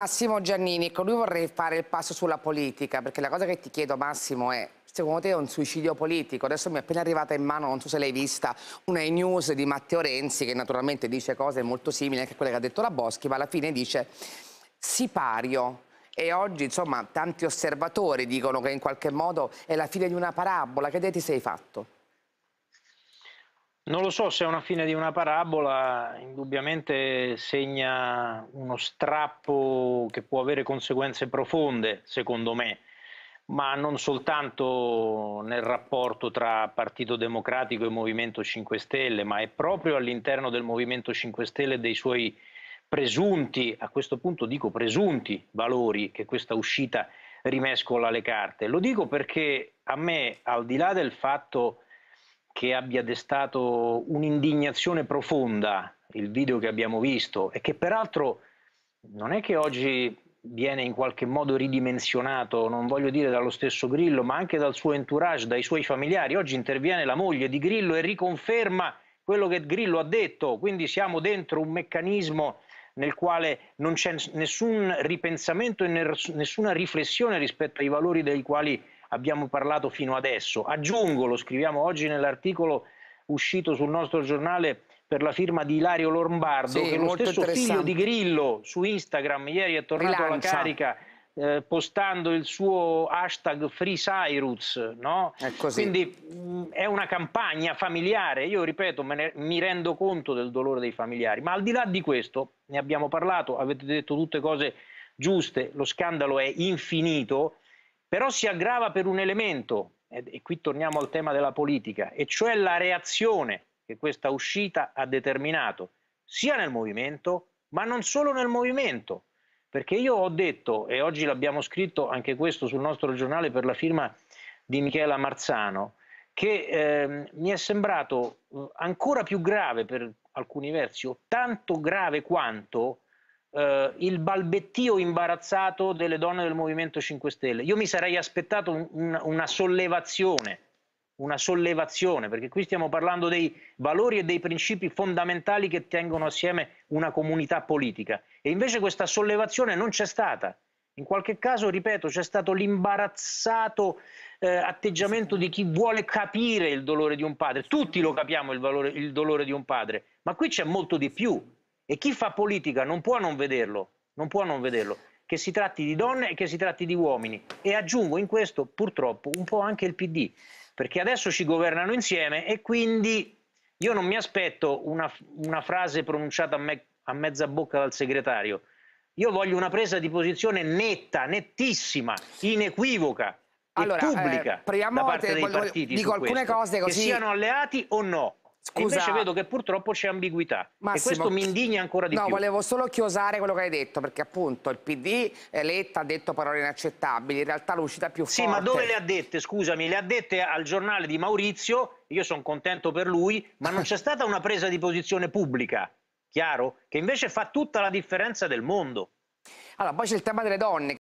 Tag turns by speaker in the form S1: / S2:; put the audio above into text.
S1: Massimo Giannini, con ecco, lui vorrei fare il passo sulla politica, perché la cosa che ti chiedo Massimo è, secondo te è un suicidio politico? Adesso mi è appena arrivata in mano, non so se l'hai vista, una news di Matteo Renzi che naturalmente dice cose molto simili anche a quelle che ha detto la Boschi, ma alla fine dice sipario. E oggi, insomma, tanti osservatori dicono che in qualche modo è la fine di una parabola. Che idea ti sei fatto?
S2: Non lo so se è una fine di una parabola, indubbiamente segna uno strappo che può avere conseguenze profonde, secondo me, ma non soltanto nel rapporto tra Partito Democratico e Movimento 5 Stelle, ma è proprio all'interno del Movimento 5 Stelle e dei suoi presunti, a questo punto dico presunti valori che questa uscita rimescola le carte. Lo dico perché a me, al di là del fatto che abbia destato un'indignazione profonda il video che abbiamo visto e che peraltro non è che oggi viene in qualche modo ridimensionato, non voglio dire dallo stesso Grillo, ma anche dal suo entourage, dai suoi familiari. Oggi interviene la moglie di Grillo e riconferma quello che Grillo ha detto, quindi siamo dentro un meccanismo nel quale non c'è nessun ripensamento e nessuna riflessione rispetto ai valori dei quali abbiamo parlato fino adesso. Aggiungo, lo scriviamo oggi nell'articolo uscito sul nostro giornale per la firma di Ilario Lombardo, sì, che lo stesso figlio di Grillo su Instagram ieri è tornato Rilancia. alla carica eh, postando il suo hashtag Free Cyrus, no? Quindi mh, mm, è una campagna familiare, io ripeto, ne, mi rendo conto del dolore dei familiari, ma al di là di questo, ne abbiamo parlato, avete detto tutte cose giuste, lo scandalo è infinito, però si aggrava per un elemento, e qui torniamo al tema della politica, e cioè la reazione che questa uscita ha determinato, sia nel movimento, ma non solo nel movimento, perché io ho detto, e oggi l'abbiamo scritto anche questo sul nostro giornale per la firma di Michela Marzano, che eh, mi è sembrato eh, ancora più grave per alcuni versi, o tanto grave quanto eh, il balbettio imbarazzato delle donne del Movimento 5 Stelle. Io mi sarei aspettato un, una sollevazione, una sollevazione, perché qui stiamo parlando dei valori e dei principi fondamentali che tengono assieme una comunità politica. E invece questa sollevazione non c'è stata. In qualche caso, ripeto, c'è stato l'imbarazzato eh, atteggiamento di chi vuole capire il dolore di un padre. Tutti lo capiamo il, valore, il dolore di un padre, ma qui c'è molto di più. E chi fa politica non può non vederlo, non può non vederlo, che si tratti di donne e che si tratti di uomini. E aggiungo in questo purtroppo un po' anche il PD, perché adesso ci governano insieme e quindi io non mi aspetto una, una frase pronunciata a, me, a mezza bocca dal segretario. Io voglio una presa di posizione netta, nettissima, inequivoca allora, eh, pubblica eh, da parte dei partiti dico alcune questo. cose così che siano alleati o no Scusa. Invece vedo che purtroppo c'è ambiguità Massimo, e questo mi indigna ancora di no, più. No,
S1: volevo solo chiosare quello che hai detto, perché appunto il PD Letta ha detto parole inaccettabili, in realtà l'uscita più sì, forte... Sì, ma dove le
S2: ha dette? Scusami, le ha dette al giornale di Maurizio, io sono contento per lui, ma non c'è stata una presa di posizione pubblica, chiaro? Che invece fa tutta la differenza del mondo.
S1: Allora, poi c'è il tema delle donne.